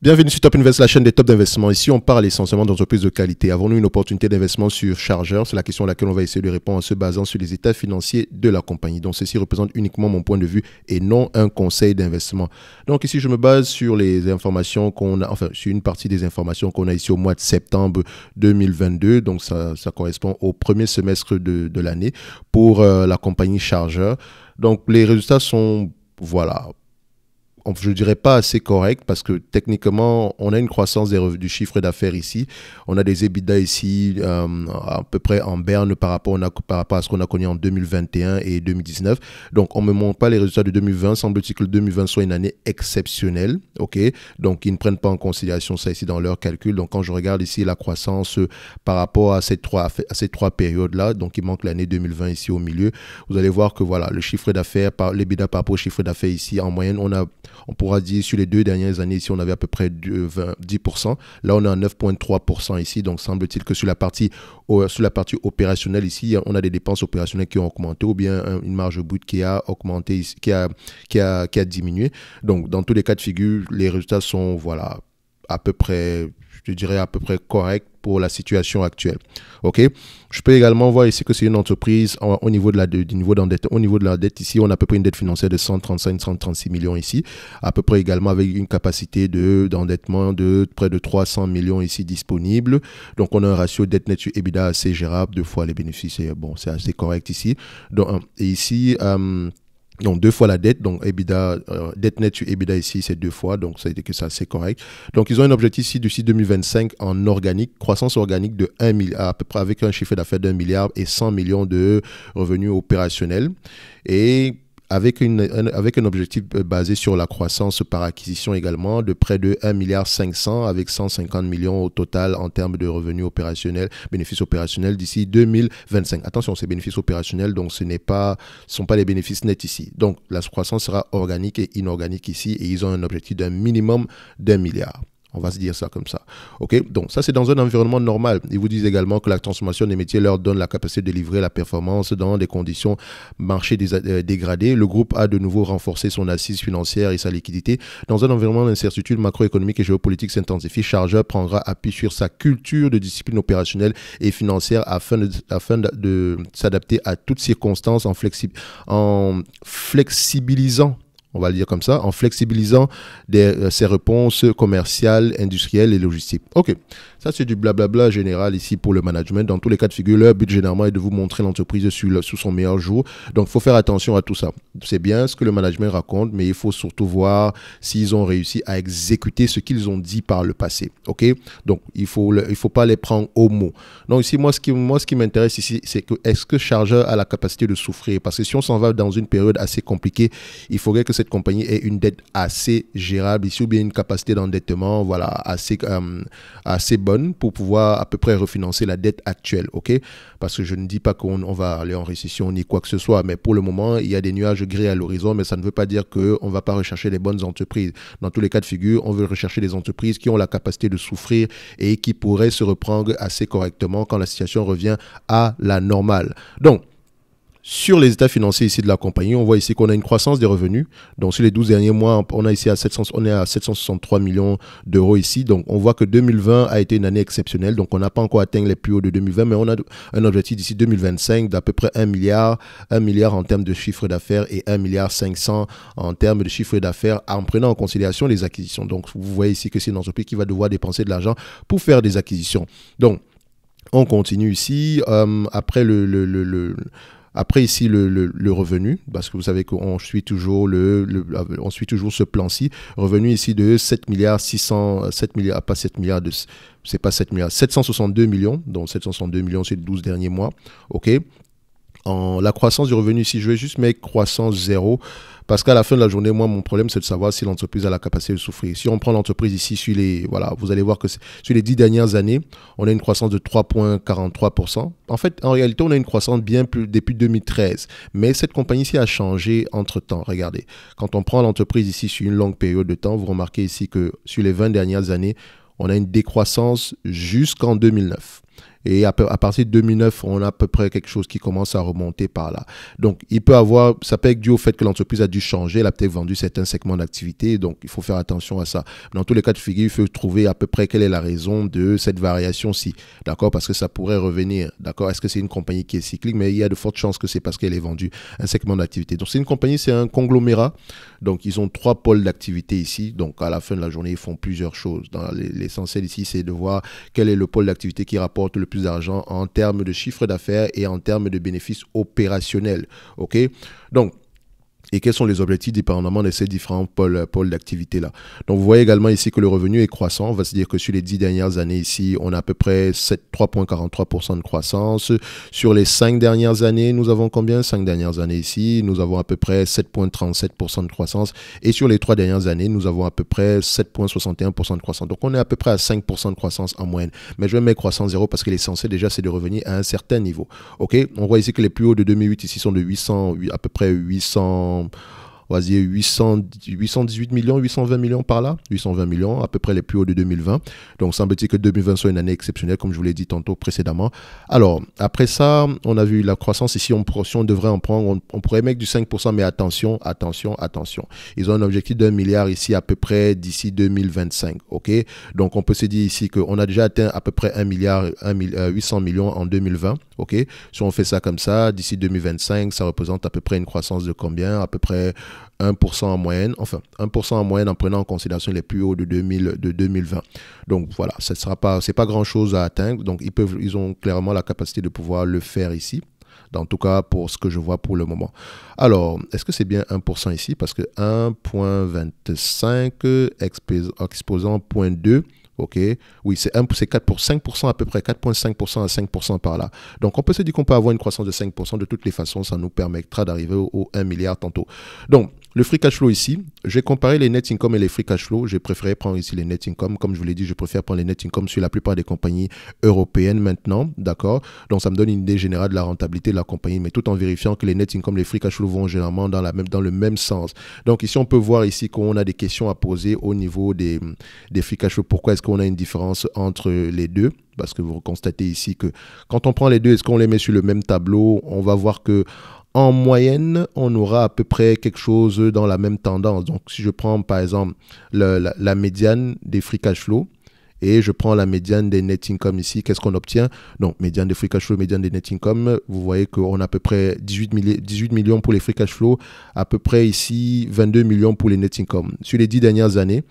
Bienvenue sur Top Invest, la chaîne des tops d'investissement. Ici, on parle essentiellement d'entreprises de qualité. Avons-nous une opportunité d'investissement sur Chargeur C'est la question à laquelle on va essayer de répondre en se basant sur les états financiers de la compagnie. Donc, ceci représente uniquement mon point de vue et non un conseil d'investissement. Donc, ici, je me base sur les informations qu'on a, enfin, sur une partie des informations qu'on a ici au mois de septembre 2022. Donc, ça, correspond au premier semestre de, de l'année pour euh, la compagnie Chargeur. Donc, les résultats sont, voilà, je dirais pas assez correct parce que techniquement, on a une croissance des du chiffre d'affaires ici. On a des EBITDA ici euh, à peu près en berne par rapport, à ce qu'on a connu en 2021 et 2019. Donc, on ne me montre pas les résultats de 2020. Semble-t-il que 2020 soit une année exceptionnelle. OK Donc, ils ne prennent pas en considération ça ici dans leur calcul. Donc, quand je regarde ici la croissance euh, par rapport à ces trois, trois périodes-là, donc il manque l'année 2020 ici au milieu, vous allez voir que voilà, le chiffre d'affaires, par, l'EBITDA par rapport au chiffre d'affaires ici, en moyenne, on a on pourra dire sur les deux dernières années, ici, on avait à peu près 10%. Euh, Là, on est à 9,3% ici. Donc, semble-t-il que sur la, partie, sur la partie opérationnelle, ici, on a des dépenses opérationnelles qui ont augmenté ou bien euh, une marge brute qui a augmenté, qui a, qui a, qui a diminué. Donc, dans tous les cas de figure, les résultats sont, voilà, à peu près je dirais à peu près correct pour la situation actuelle. Ok, je peux également voir ici que c'est une entreprise au niveau de la de, niveau d'endettement, au niveau de la dette ici, on a à peu près une dette financière de 135-136 millions ici, à peu près également avec une capacité de d'endettement de près de 300 millions ici disponible. Donc on a un ratio dette nette sur EBITDA assez gérable, deux fois les bénéfices, bon c'est assez correct ici. Donc et ici euh, donc deux fois la dette, donc EBITDA, euh, dette nette sur EBITDA ici, c'est deux fois, donc ça a été que c'est correct. Donc ils ont un objectif ici d'ici 2025 en organique, croissance organique de 1 milliard, à peu près avec un chiffre d'affaires d'un milliard et 100 millions de revenus opérationnels. Et avec, une, un, avec un objectif euh, basé sur la croissance par acquisition également de près de 1,5 milliard avec 150 millions au total en termes de revenus opérationnels, bénéfices opérationnels d'ici 2025. Attention, ces bénéfices opérationnels, donc ce n'est pas, sont pas les bénéfices nets ici. Donc la croissance sera organique et inorganique ici et ils ont un objectif d'un minimum d'un milliard. On va se dire ça comme ça. OK Donc, ça, c'est dans un environnement normal. Ils vous disent également que la transformation des métiers leur donne la capacité de livrer la performance dans des conditions marché euh, dégradées. Le groupe a de nouveau renforcé son assise financière et sa liquidité. Dans un environnement d'incertitude macroéconomique et géopolitique s'intensifie, Chargeur prendra appui sur sa culture de discipline opérationnelle et financière afin de, afin de, s'adapter à toutes circonstances en flexibilisant on va le dire comme ça, en flexibilisant euh, ses réponses commerciales, industrielles et logistiques. OK, ça c'est du blabla général ici pour le management. Dans tous les cas de figure, leur but généralement est de vous montrer l'entreprise sous, son meilleur jour. Donc il faut faire attention à tout ça. C'est bien ce que le management raconte, mais il faut surtout voir s'ils ont réussi à exécuter ce qu'ils ont dit par le passé. OK Donc il ne faut, il faut pas les prendre au mot. Donc ici, moi ce qui, moi, ce qui m'intéresse ici, c'est que est-ce que Chargeur a la capacité de souffrir Parce que si on s'en va dans une période assez compliquée, il faudrait que cette compagnie est une dette assez gérable ici ou bien une capacité d'endettement voilà, assez, euh, assez bonne pour pouvoir à peu près refinancer la dette actuelle. ok Parce que je ne dis pas qu'on va aller en récession ni quoi que ce soit, mais pour le moment, il y a des nuages gris à l'horizon, mais ça ne veut pas dire qu'on on va pas rechercher les bonnes entreprises. Dans tous les cas de figure, on veut rechercher des entreprises qui ont la capacité de souffrir et qui pourraient se reprendre assez correctement quand la situation revient à la normale. Donc, sur les états financiers ici de la compagnie, on voit ici qu'on a une croissance des revenus. Donc sur les 12 derniers mois, on, a ici à on est à 763 millions d'euros ici. Donc on voit que 2020 a été une année exceptionnelle. Donc on n'a pas encore atteint les plus hauts de 2020, mais on a un objectif d'ici 2025 d'à peu près 1 milliard, 1 milliard en termes de chiffre d'affaires et 1 milliard 500 en termes de chiffre d'affaires en prenant en considération les acquisitions. Donc vous voyez ici que c'est une entreprise qui va devoir dépenser de l'argent pour faire des acquisitions. Donc on continue ici. Euh, après le après ici le, le, le, revenu, parce que vous savez qu'on suit toujours le, euh, on suit toujours ce plan-ci. Revenu ici de 7 milliards 600 7 euh, milliards ah, pas 7 milliards de c'est pas 7 milliards 762 millions donc 762 millions sur les 12 derniers mois. OK. En, la croissance du revenu ici, je vais juste mettre croissance zéro parce qu'à la fin de la journée, moi, mon problème, c'est de savoir si l'entreprise a la capacité de souffrir. Si on prend l'entreprise ici, sur les, voilà, vous allez voir que sur les dix dernières années, on a une croissance de 3,43%. En fait, en réalité, on a une croissance bien plus depuis 2013. Mais cette compagnie-ci a changé entre-temps. Regardez, quand on prend l'entreprise ici sur une longue période de temps, vous remarquez ici que sur les 20 dernières années, on a une décroissance jusqu'en 2009. Et à, partir de 2009, on a à peu près quelque chose qui commence à remonter par là. Donc, il peut avoir, ça peut être dû au fait que l'entreprise a dû changer, elle a peut-être vendu certains segments d'activité, donc il faut faire attention à ça. Dans tous les cas de figure, il faut trouver à peu près quelle est la raison de cette variation-ci, d'accord Parce que ça pourrait revenir, d'accord Est-ce que c'est une compagnie qui est cyclique Mais il y a de fortes chances que c'est parce qu'elle est vendue un segment d'activité. Donc, c'est une compagnie, c'est un conglomérat. Donc, ils ont trois pôles d'activité ici. Donc, à la fin de la journée, ils font plusieurs choses. L'essentiel ici, c'est de voir quel est le pôle d'activité qui rapporte le d'argent en termes de chiffre d'affaires et en termes de bénéfices opérationnels. OK Donc, et quels sont les objectifs dépendamment de ces différents pôles, d'activité-là. Donc, vous voyez également ici que le revenu est croissant. On va se dire que sur les 10 dernières années ici, on a à peu près 3,43% de croissance. Sur les 5 dernières années, nous avons combien 5 dernières années ici, nous avons à peu près 7,37% de croissance. Et sur les 3 dernières années, nous avons à peu près 7,61% de croissance. Donc, on est à peu près à 5% de croissance en moyenne. Mais je vais mettre croissance 0 parce qu'il est censé déjà, c'est de revenir à un certain niveau. OK On voit ici que les plus hauts de 2008 ici sont de 800, à peu près 800 um, então, vas 800, 818 millions, 820 millions par là, 820 millions, à peu près les plus hauts de 2020. Donc, ça t il que 2020 soit une année exceptionnelle, comme je vous l'ai dit tantôt précédemment. Alors, après ça, on a vu la croissance ici, on, on devrait en prendre, on, pourrait mettre du 5%, mais attention, attention, attention. Ils ont un objectif d'un milliard ici, à peu près d'ici 2025, ok Donc, on peut se dire ici qu'on a déjà atteint à peu près 1 milliard, 1 800 euh, millions en 2020, ok Si on fait ça comme ça, d'ici 2025, ça représente à peu près une croissance de combien À peu près 1% en moyenne, enfin 1% en moyenne en prenant en considération les plus hauts de, 2000, de 2020. Donc voilà, ce n'est pas, pas grand-chose à atteindre. Donc ils, peuvent, ils ont clairement la capacité de pouvoir le faire ici. En tout cas, pour ce que je vois pour le moment. Alors, est-ce que c'est bien 1% ici Parce que 1.25 exposant 0.2 OK Oui, c'est 4 pour 5 à peu près 4.5 à 5 par là. Donc on peut se dire qu'on peut avoir une croissance de 5 de toutes les façons, ça nous permettra d'arriver au, au, 1 milliard tantôt. Donc le free cash flow ici, j'ai comparé les net income et les free cash flow. J'ai préféré prendre ici les net income. Comme je vous l'ai dit, je préfère prendre les net income sur la plupart des compagnies européennes maintenant. D'accord Donc, ça me donne une idée générale de la rentabilité de la compagnie, mais tout en vérifiant que les net income, les free cash flow vont généralement dans, la même, dans le même sens. Donc, ici, on peut voir ici qu'on a des questions à poser au niveau des, des free cash flow. Pourquoi est-ce qu'on a une différence entre les deux parce que vous constatez ici que quand on prend les deux, est-ce qu'on les met sur le même tableau On va voir que en moyenne, on aura à peu près quelque chose dans la même tendance. Donc, si je prends par exemple la, médiane des free cash flow et je prends la médiane des net income ici, qu'est-ce qu'on obtient Donc, médiane des free cash flow, médiane des net income, vous voyez qu'on a à peu près 18, 18 millions pour les free cash flow, à peu près ici 22 millions pour les net income. Sur les 10 dernières années,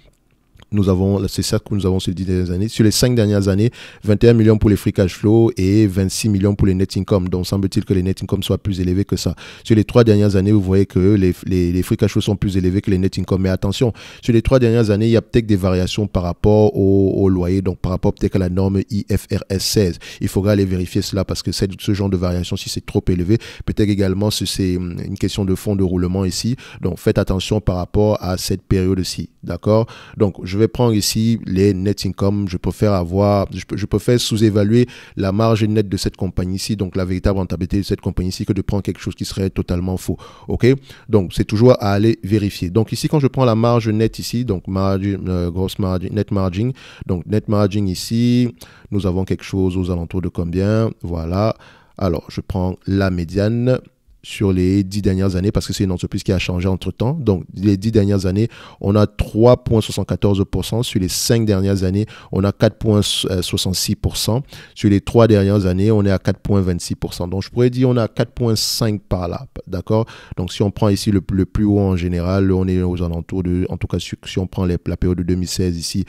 nous avons, c'est ça que nous avons sur les dernières années. Sur les 5 dernières années, 21 millions pour les free cash flow et 26 millions pour les net income. Donc, semble-t-il que les net income soient plus élevés que ça. Sur les 3 dernières années, vous voyez que les, les, free cash flow sont plus élevés que les net income. Mais attention, sur les 3 dernières années, il y a peut-être des variations par rapport au, loyer, donc par rapport peut-être à la norme IFRS 16. Il faudra aller vérifier cela parce que cette, ce genre de variation, si c'est trop élevé, peut-être également si c'est hum, une question de fonds de roulement ici. Donc, faites attention par rapport à cette période-ci. D'accord? Donc, je vais prendre ici les net income. Je préfère avoir, je, je préfère sous-évaluer la marge nette de cette compagnie ici, donc la véritable rentabilité de cette compagnie ici que de prendre quelque chose qui serait totalement faux. OK Donc, c'est toujours à aller vérifier. Donc, ici, quand je prends la marge nette ici, donc margin, euh, grosse gross margin, net margin, donc net margin ici, nous avons quelque chose aux alentours de combien Voilà. Alors, je prends la médiane sur les dix dernières années, parce que c'est une entreprise qui a changé entre-temps. Donc, les dix dernières années, on a 3,74%. Sur les cinq dernières années, on a 4,66%. Sur les trois dernières années, on est à 4,26%. Donc, je pourrais dire on a 4,5 par là, d'accord Donc, si on prend ici le, plus haut en général, on est aux alentours de, en tout cas, si on prend la période de 2016 ici,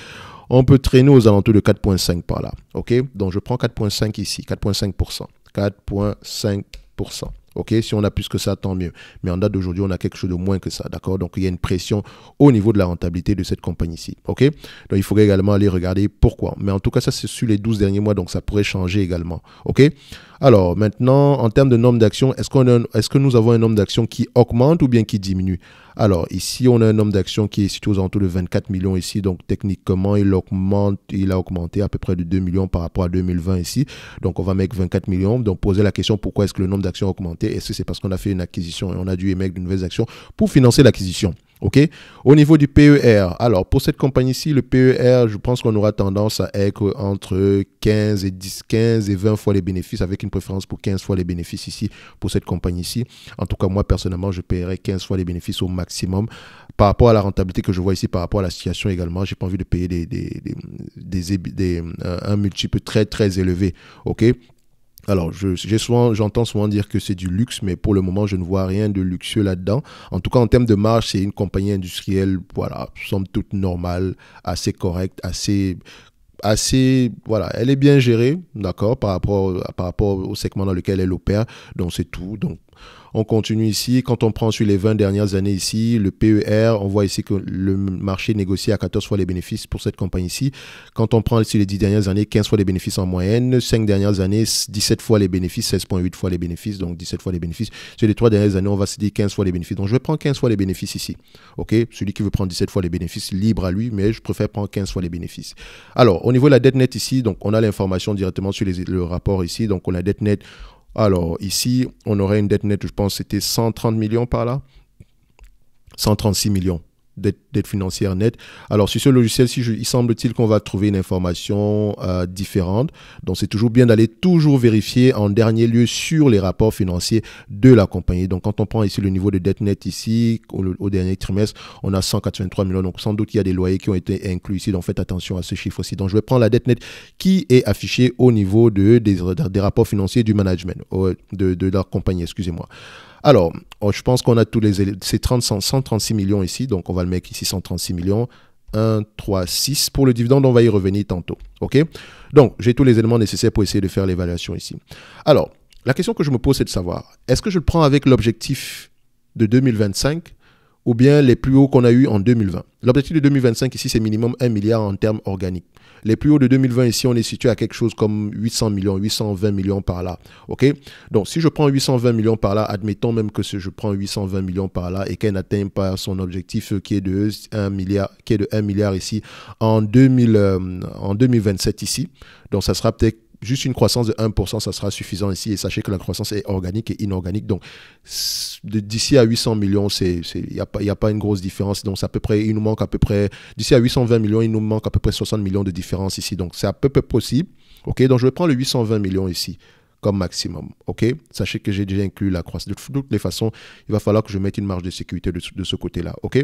on peut traîner aux alentours de 4,5 par là, ok Donc, je prends 4,5 ici, 4,5%. 4,5%. Ok, si on a plus que ça, tant mieux. Mais en date d'aujourd'hui, on a quelque chose de moins que ça, d'accord Donc il y a une pression au niveau de la rentabilité de cette compagnie-ci, ok Donc il faudrait également aller regarder pourquoi. Mais en tout cas, ça c'est sur les 12 derniers mois, donc ça pourrait changer également, ok alors maintenant, en termes de nombre d'actions, est-ce, est que nous avons un nombre d'actions qui augmente ou bien qui diminue Alors ici, on a un nombre d'actions qui est situé aux alentours de 24 millions ici. Donc techniquement, il, augmente, il a augmenté à peu près de 2 millions par rapport à 2020 ici. Donc on va mettre 24 millions. Donc poser la question, pourquoi est-ce que le nombre d'actions a augmenté Est-ce que c'est parce qu'on a fait une acquisition et on a dû émettre de nouvelles actions pour financer l'acquisition OK Au niveau du PER, alors pour cette compagnie-ci, le PER, je pense qu'on aura tendance à être entre 15 et 10, 15 et 20 fois les bénéfices, avec une préférence pour 15 fois les bénéfices ici, pour cette compagnie-ci. En tout cas, moi, personnellement, je paierai 15 fois les bénéfices au maximum. Par rapport à la rentabilité que je vois ici, par rapport à la situation également, Je n'ai pas envie de payer des, des, euh, un multiple très, très élevé. OK alors, j'entends souvent, dire que c'est du luxe, mais pour le moment, je ne vois rien de luxueux là-dedans. En tout cas, en termes de marge, c'est une compagnie industrielle, voilà, somme toute normale, assez correcte, assez assez voilà elle est bien gérée d'accord par rapport par rapport au segment dans lequel elle opère donc c'est tout donc on continue ici. Quand on prend sur les 20 dernières années ici, le PER, on voit ici que le marché négocie à 14 fois les bénéfices pour cette campagne ici. Quand on prend sur les 10 dernières années, 15 fois les bénéfices en moyenne. 5 dernières années, 17 fois les bénéfices, 16,8 fois les bénéfices, donc 17 fois les bénéfices. Sur les 3 dernières années, on va se dire 15 fois les bénéfices. Donc je vais prendre 15 fois les bénéfices ici. OK Celui qui veut prendre 17 fois les bénéfices, libre à lui, mais je préfère prendre 15 fois les bénéfices. Alors, au niveau de la dette nette ici, donc on a l'information directement sur le rapport ici. Donc on a dette nette, alors ici, on aurait une dette nette, je pense, c'était 130 millions par là. 136 millions d'aide financière nette. Alors sur ce logiciel, si il semble-t-il qu'on va trouver une information euh, différente. Donc c'est toujours bien d'aller toujours vérifier en dernier lieu sur les rapports financiers de la compagnie. Donc quand on prend ici le niveau de dette nette ici, au, dernier trimestre, on a 183 millions. Donc sans doute il y a des loyers qui ont été inclus ici. Donc faites attention à ce chiffre aussi. Donc je vais prendre la dette nette qui est affichée au niveau de, des, rapports financiers du management, de, de la compagnie, excusez-moi. Alors, oh, je pense qu'on a tous les... C'est 136 millions ici, donc on va le mettre ici, 136 millions. 1, 3, 6 pour le dividende, on va y revenir tantôt. OK Donc, j'ai tous les éléments nécessaires pour essayer de faire l'évaluation ici. Alors, la question que je me pose, c'est de savoir, est-ce que je le prends avec l'objectif de 2025 ou bien les plus hauts qu'on a eu en 2020. L'objectif de 2025 ici, c'est minimum 1 milliard en termes organiques. Les plus hauts de 2020 ici, on est situé à quelque chose comme 800 millions, 820 millions par là. OK Donc, si je prends 820 millions par là, admettons même que je prends 820 millions par là et qu'elle n'atteint pas son objectif euh, qui est de 1 milliard, qui est de 1 milliard ici en 2027 euh, ici, donc ça sera peut-être juste une croissance de 1%, ça sera suffisant ici. Et sachez que la croissance est organique et inorganique. Donc, d'ici à 800 millions, il n'y a, pas, a une grosse différence. Donc, à peu près, il nous manque à peu près, d'ici à 820 millions, il nous manque à peu près 60 millions de différence ici. Donc, c'est à peu près possible. OK, donc je vais prendre le 820 millions ici comme maximum. OK Sachez que j'ai déjà inclus la croissance. De toutes les façons, il va falloir que je mette une marge de sécurité de, ce côté-là. OK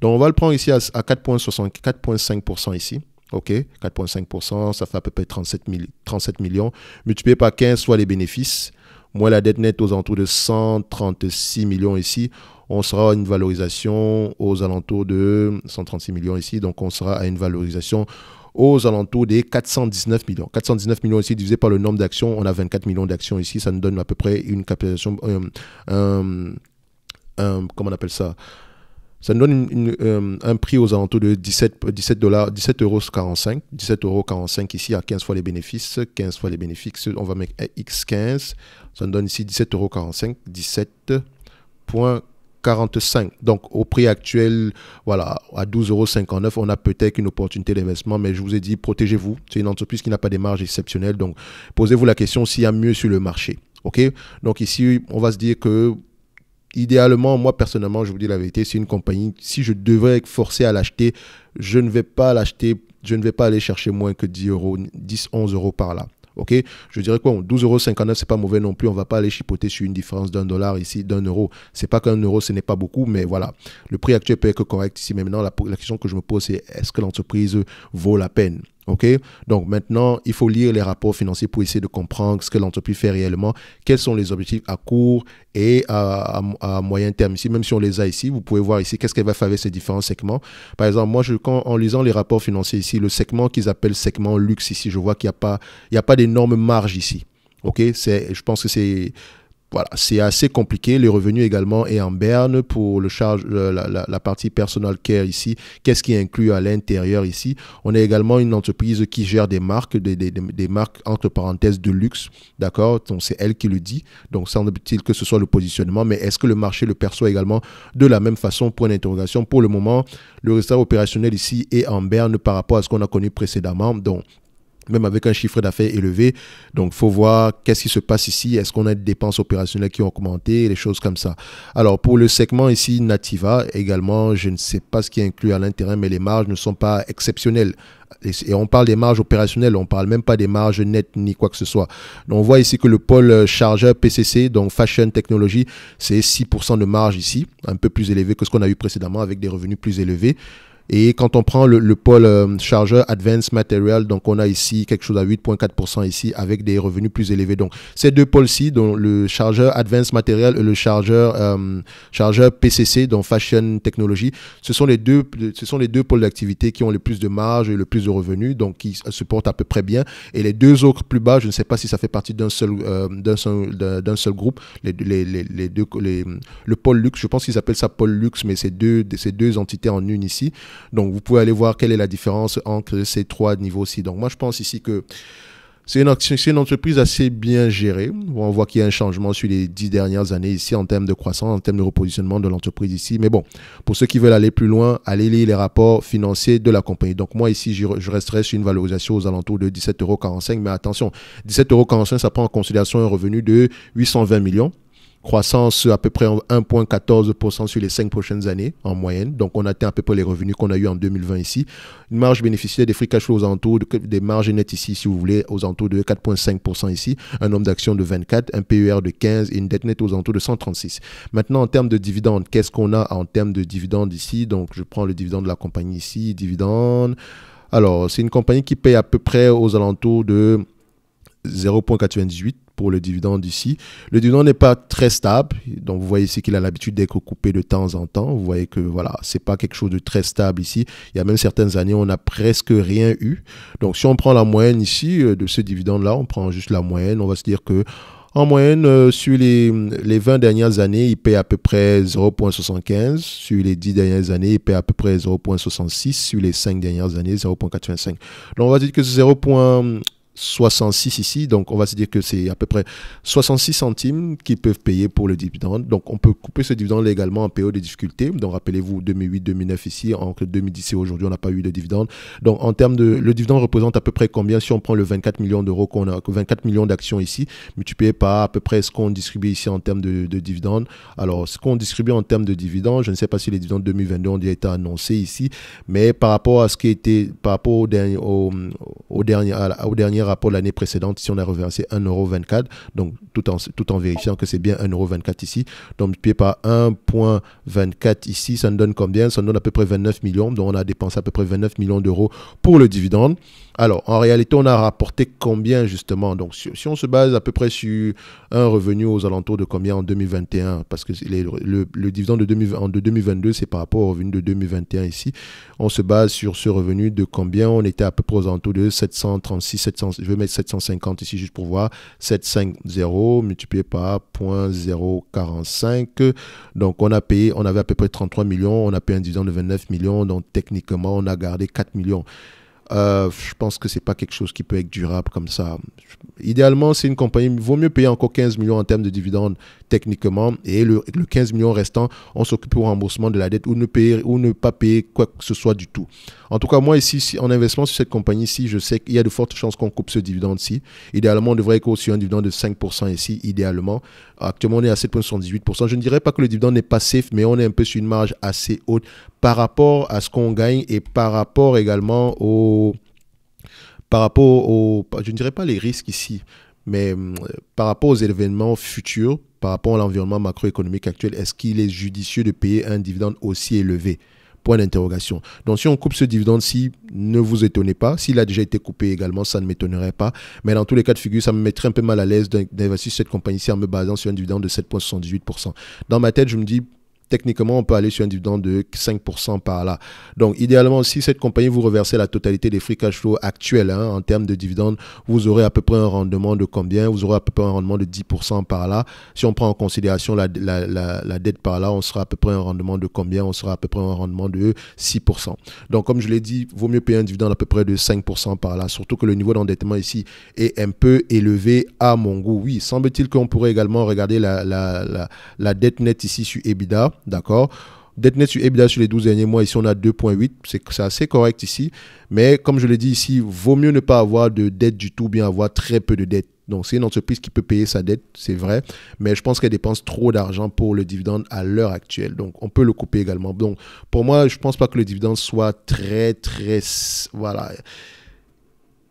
Donc, on va le prendre ici à, à 4,5% ici. OK 4,5%, ça fait à peu près 37, millions. Multiplié par 15, soit les bénéfices. Moins la dette nette aux alentours de 136 millions ici. On sera à une valorisation aux alentours de 136 millions ici. Donc, on sera à une valorisation aux alentours des 419 millions. 419 millions ici divisé par le nombre d'actions. On a 24 millions d'actions ici. Ça nous donne à peu près une capitalisation... Euh, euh, euh, comment on appelle ça ça nous donne euh, un prix aux alentours de 17, 17 dollars, 17 euros 45, 17 euros 45 ici à 15 fois les bénéfices, 15 fois les bénéfices, on va mettre X15, ça nous donne ici 17 euros 45, 17.45. Donc au prix actuel, voilà, à 12,59 euros, on a peut-être une opportunité d'investissement, mais je vous ai dit, protégez-vous. C'est une entreprise qui n'a pas des marges exceptionnelles, donc posez-vous la question s'il y a mieux sur le marché. OK Donc ici, on va se dire que idéalement, moi personnellement, je vous dis la vérité, c'est une compagnie, si je devrais être forcé à l'acheter, je ne vais pas l'acheter, je ne vais pas aller chercher moins que 10 euros, 10, 11 euros par là. Ok, je dirais quoi 12,59 euros, c'est pas mauvais non plus. On va pas aller chipoter sur une différence d'un dollar ici, d'un euro. C'est pas qu'un euro, ce n'est pas beaucoup, mais voilà. Le prix actuel peut être correct ici. Mais maintenant, la question que je me pose, c'est est-ce que l'entreprise vaut la peine donc maintenant, il faut lire les rapports financiers pour essayer de comprendre ce que l'entreprise fait réellement, quels sont les objectifs à court et à, moyen terme. Ici, même si on les a ici, vous pouvez voir ici qu'est-ce qu'elle va faire avec ces différents segments. Par exemple, moi, en lisant les rapports financiers ici, le segment qu'ils appellent segment luxe ici, je vois qu'il n'y a pas, d'énorme marge ici. Ok, je pense que c'est voilà, c'est assez compliqué. Les revenus également est en berne pour le charge, euh, la, partie personal care ici. Qu'est-ce qui est inclus à l'intérieur ici On est également une entreprise qui gère des marques, des, marques entre parenthèses de luxe, d'accord Donc c'est elle qui le dit. Donc semble-t-il que ce soit le positionnement, mais est-ce que le marché le perçoit également de la même façon Point d'interrogation. Pour le moment, le résultat opérationnel ici est en berne par rapport à ce qu'on a connu précédemment. Donc même avec un chiffre d'affaires élevé. Donc, faut voir qu'est-ce qui se passe ici. Est-ce qu'on a des dépenses opérationnelles qui ont augmenté, des choses comme ça. Alors, pour le segment ici, Nativa, également, je ne sais pas ce qui est inclus à l'intérieur, mais les marges ne sont pas exceptionnelles. Et on parle des marges opérationnelles, on ne parle même pas des marges nettes ni quoi que ce soit. Donc, on voit ici que le pôle euh, chargeur PCC, donc Fashion Technology, c'est 6% de marge ici, un peu plus élevé que ce qu'on a eu précédemment avec des revenus plus élevés. Et quand on prend le, pôle euh, chargeur Advanced Material, donc on a ici quelque chose à 8,4% ici avec des revenus plus élevés. Donc ces deux pôles-ci, dont le chargeur Advanced Material et le chargeur, euh, chargeur PCC, donc Fashion Technology, ce sont les deux, ce sont les deux pôles d'activité qui ont le plus de marge et le plus de revenus, donc qui se portent à peu près bien. Et les deux autres plus bas, je ne sais pas si ça fait partie d'un seul, euh, d'un seul, seul groupe, les, les, les, les deux, le pôle luxe, je pense qu'ils appellent ça pôle luxe, mais c'est deux, deux entités en une ici. Donc, vous pouvez aller voir quelle est la différence entre ces trois niveaux-ci. Donc, moi, je pense ici que c'est une, entreprise assez bien gérée. On voit qu'il y a un changement sur les dix dernières années ici en termes de croissance, en termes de repositionnement de l'entreprise ici. Mais bon, pour ceux qui veulent aller plus loin, allez lire les rapports financiers de la compagnie. Donc moi ici, je resterai sur une valorisation aux alentours de 17,45 euros. Mais attention, 17,45 euros, ça prend en considération un revenu de 820 millions croissance à peu près 1,14% sur les cinq prochaines années en moyenne. Donc, on atteint à peu près les revenus qu'on a eu en 2020 ici. Une marge bénéficiaire des free cash flow aux alentours, des marges nettes ici, si vous voulez, aux alentours de 4,5% ici, un nombre d'actions de 24, un PER de 15 et une dette nette aux alentours de 136. Maintenant, en termes de dividendes, qu'est-ce qu'on a en termes de dividendes ici Donc, je prends le dividende de la compagnie ici, dividende. Alors, c'est une compagnie qui paye à peu près aux alentours de 0,98 pour le dividende ici. Le dividende n'est pas très stable. Donc, vous voyez ici qu'il a l'habitude d'être coupé de temps en temps. Vous voyez que, voilà, c'est pas quelque chose de très stable ici. Il y a même certaines années, on n'a presque rien eu. Donc, si on prend la moyenne ici euh, de ce dividende-là, on prend juste la moyenne, on va se dire que en moyenne, euh, sur les, les, 20 dernières années, il paie à peu près 0,75. Sur les 10 dernières années, il paie à peu près 0,66. Sur les 5 dernières années, 0,85. Donc, on va dire que 0, 66 ici, donc on va se dire que c'est à peu près 66 centimes qu'ils peuvent payer pour le dividende. Donc on peut couper ce dividende légalement en période de difficulté. Donc rappelez-vous 2008-2009 ici, entre 2010 et aujourd'hui on n'a pas eu de dividende. Donc en termes de le dividende représente à peu près combien si on prend le 24 millions d'euros qu'on a, 24 millions d'actions ici, multiplié par à peu près ce qu'on distribue ici en termes de, dividende. Alors ce qu'on distribue en termes de dividende, je ne sais pas si les dividendes 2022 ont déjà été annoncés ici, mais par rapport à ce qui était par rapport au dernier au dernier rapport l'année précédente, ici on a reversé 1,24€, donc tout en, tout en vérifiant que c'est bien 1,24€ ici. Donc multiplié par 1,24 ici, ça nous donne combien Ça nous donne à peu près 29 millions. Donc on a dépensé à peu près 29 millions d'euros pour le dividende. Alors, en réalité, on a rapporté combien justement Donc, si, on se base à peu près sur un revenu aux alentours de combien en 2021, parce que le, dividende de, de 2022, c'est par rapport au revenu de 2021 ici, on se base sur ce revenu de combien On était à peu près aux alentours de 736, 700, je vais mettre 750 ici juste pour voir, 750 multiplié par 0.045. Donc, on a payé, on avait à peu près 33 millions, on a payé un dividende de 29 millions, donc techniquement, on a gardé 4 millions. Euh, je pense que c'est pas quelque chose qui peut être durable comme ça. Idéalement, c'est une compagnie, il vaut mieux payer encore 15 millions en termes de dividendes techniquement et le, 15 millions restant, on s'occupe au remboursement de la dette ou ne, payer, ou ne pas payer quoi que ce soit du tout. En tout cas, moi ici, en investissement sur cette compagnie-ci, je sais qu'il y a de fortes chances qu'on coupe ce dividende-ci. Idéalement, on devrait être un dividende de 5% ici, idéalement. Actuellement, on est à 7,78%. Je ne dirais pas que le dividende n'est pas safe, mais on est un peu sur une marge assez haute par rapport à ce qu'on gagne et par rapport également au... Par rapport aux. Je ne dirais pas les risques ici, mais euh, par rapport aux événements futurs, par rapport à l'environnement macroéconomique actuel, est-ce qu'il est judicieux de payer un dividende aussi élevé Point d'interrogation. Donc si on coupe ce dividende-ci, ne vous étonnez pas. S'il a déjà été coupé également, ça ne m'étonnerait pas. Mais dans tous les cas de figure, ça me mettrait un peu mal à l'aise d'investir cette compagnie-ci en me basant sur un dividende de 7,78%. Dans ma tête, je me dis, techniquement, on peut aller sur un dividende de 5% par là. Donc, idéalement, si cette compagnie vous reverse la totalité des free cash flow actuels hein, en termes de dividende, vous aurez à peu près un rendement de combien Vous aurez à peu près un rendement de 10% par là. Si on prend en considération la, la, la, dette par là, on sera à peu près un rendement de combien On sera à peu près un rendement de 6%. Donc, comme je l'ai dit, vaut mieux payer un dividende à peu près de 5% par là, surtout que le niveau d'endettement ici est un peu élevé à mon goût. Oui, semble-t-il qu'on pourrait également regarder la, la dette nette ici sur EBITDA d'accord net sur EBITDA eh sur les 12 derniers mois, ici on a 2.8, c'est assez correct ici. Mais comme je l'ai dit ici, vaut mieux ne pas avoir de dette du tout, bien avoir très peu de dette. Donc c'est une entreprise qui peut payer sa dette, c'est vrai, mais je pense qu'elle dépense trop d'argent pour le dividende à l'heure actuelle. Donc on peut le couper également. Donc pour moi, je ne pense pas que le dividende soit très, très... Voilà.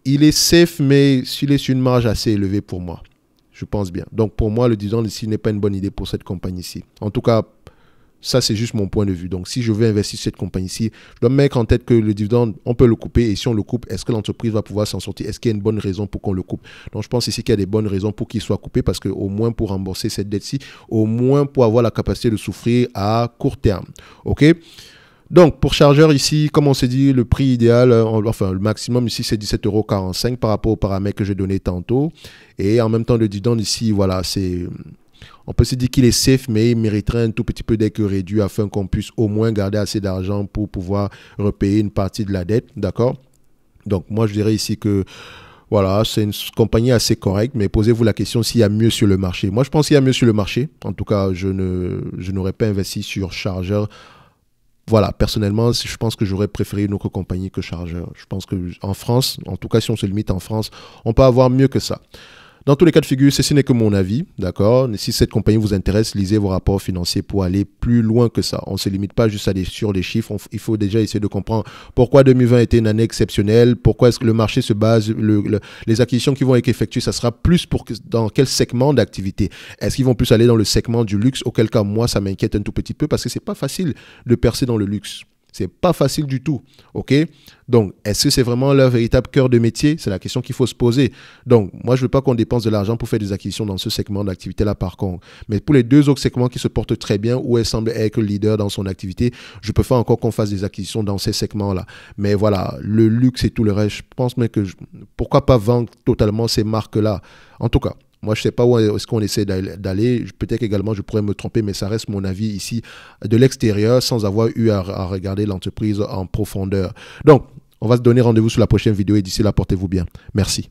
Il est safe, mais il est sur une marge assez élevée pour moi. Je pense bien. Donc pour moi, le dividende ici n'est pas une bonne idée pour cette compagnie ici. En tout cas, ça, c'est juste mon point de vue. Donc, si je veux investir cette compagnie-ci, je dois mettre en tête que le dividende, on peut le couper. Et si on le coupe, est-ce que l'entreprise va pouvoir s'en sortir Est-ce qu'il y a une bonne raison pour qu'on le coupe Donc, je pense ici qu'il y a des bonnes raisons pour qu'il soit coupé parce qu'au moins pour rembourser cette dette-ci, au moins pour avoir la capacité de souffrir à court terme. OK donc, pour chargeur ici, comme on s'est dit, le prix idéal, euh, enfin, le maximum ici, c'est 17,45€ par rapport aux paramètres que j'ai donné tantôt. Et en même temps, le dividende ici, voilà, c'est on peut se dire qu'il est safe, mais il mériterait un tout petit peu d'être réduit afin qu'on puisse au moins garder assez d'argent pour pouvoir repayer une partie de la dette. D'accord Donc, moi, je dirais ici que. Voilà, c'est une compagnie assez correcte, mais posez-vous la question s'il y a mieux sur le marché. Moi, je pense qu'il y a mieux sur le marché. En tout cas, je n'aurais pas investi sur Charger voilà, personnellement, je pense que j'aurais préféré une autre compagnie que Chargeur. Je pense que en France, en tout cas si on se limite en France, on peut avoir mieux que ça. Dans tous les cas de figure, ceci n'est que mon avis, d'accord Si cette compagnie vous intéresse, lisez vos rapports financiers pour aller plus loin que ça. On ne se limite pas juste à des, sur les chiffres, il faut déjà essayer de comprendre pourquoi 2020 était une année exceptionnelle, pourquoi est-ce que le marché se base, les acquisitions qui vont être effectuées, ça sera plus pour dans quel segment d'activité Est-ce qu'ils vont plus aller dans le segment du luxe Auquel cas, moi, ça m'inquiète un tout petit peu parce que c'est pas facile de percer dans le luxe. C'est pas facile du tout. OK Donc, est-ce que c'est vraiment leur véritable cœur de métier C'est la question qu'il faut se poser. Donc, moi, je veux pas qu'on dépense de l'argent pour faire des acquisitions dans ce segment d'activité-là, par contre. Mais pour les deux autres segments qui se portent très bien, où elle semble être leader dans son activité, je peux faire encore qu'on fasse des acquisitions dans ces segments-là. Mais voilà, le luxe et tout le reste, je pense mais que pourquoi pas vendre totalement ces marques-là En tout cas, moi, je ne sais pas où est-ce qu'on essaie d'aller. Peut-être également, je pourrais me tromper, mais ça reste mon avis ici de l'extérieur sans avoir eu à, regarder l'entreprise en profondeur. Donc, on va se donner rendez-vous sur la prochaine vidéo et d'ici là, portez-vous bien. Merci.